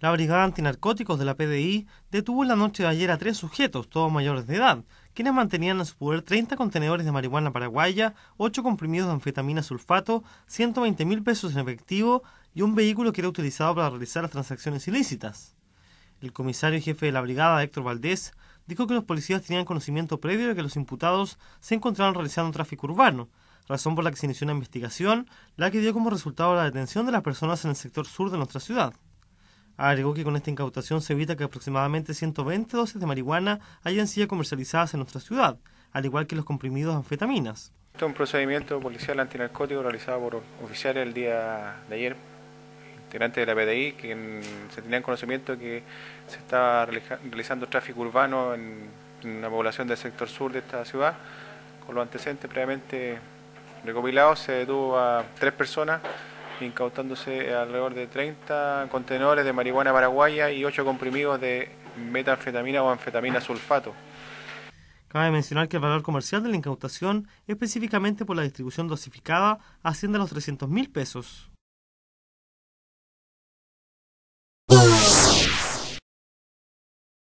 La Brigada Antinarcóticos de la PDI detuvo en la noche de ayer a tres sujetos, todos mayores de edad, quienes mantenían en su poder 30 contenedores de marihuana paraguaya, 8 comprimidos de anfetamina sulfato, 120 mil pesos en efectivo y un vehículo que era utilizado para realizar las transacciones ilícitas. El comisario y jefe de la brigada, Héctor Valdés, dijo que los policías tenían conocimiento previo de que los imputados se encontraron realizando un tráfico urbano, razón por la que se inició una investigación, la que dio como resultado la detención de las personas en el sector sur de nuestra ciudad. Agregó que con esta incautación se evita que aproximadamente 120 dosis de marihuana hayan sido comercializadas en nuestra ciudad, al igual que los comprimidos de anfetaminas. Este es un procedimiento policial antinarcótico realizado por oficiales el día de ayer, integrantes de la PDI, que se tenían conocimiento que se estaba realizando tráfico urbano en, una la población del sector sur de esta ciudad. Con los antecedentes previamente recopilados se detuvo a tres personas incautándose alrededor de 30 contenedores de marihuana paraguaya y 8 comprimidos de metanfetamina o anfetamina sulfato. Cabe mencionar que el valor comercial de la incautación, específicamente por la distribución dosificada, asciende a los 300 mil pesos.